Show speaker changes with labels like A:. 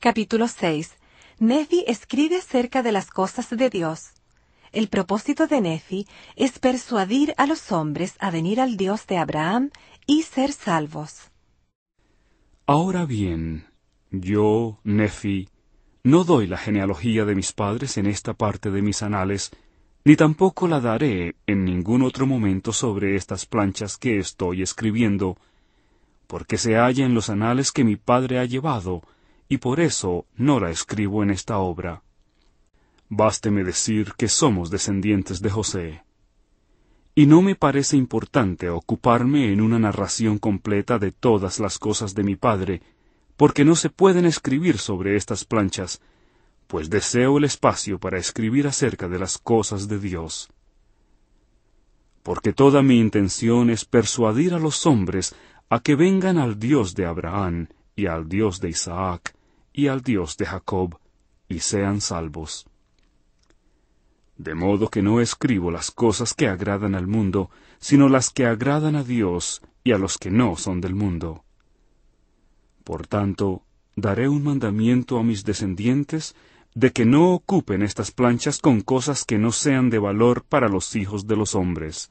A: Capítulo 6. Nefi escribe acerca de las cosas de Dios. El propósito de Nefi es persuadir a los hombres a venir al Dios de Abraham y ser salvos.
B: Ahora bien, yo, Nefi, no doy la genealogía de mis padres en esta parte de mis anales, ni tampoco la daré en ningún otro momento sobre estas planchas que estoy escribiendo, porque se halla en los anales que mi padre ha llevado, y por eso no la escribo en esta obra. Básteme decir que somos descendientes de José. Y no me parece importante ocuparme en una narración completa de todas las cosas de mi padre, porque no se pueden escribir sobre estas planchas, pues deseo el espacio para escribir acerca de las cosas de Dios. Porque toda mi intención es persuadir a los hombres a que vengan al Dios de Abraham y al Dios de Isaac y al Dios de Jacob, y sean salvos. De modo que no escribo las cosas que agradan al mundo, sino las que agradan a Dios y a los que no son del mundo. Por tanto, daré un mandamiento a mis descendientes de que no ocupen estas planchas con cosas que no sean de valor para los hijos de los hombres.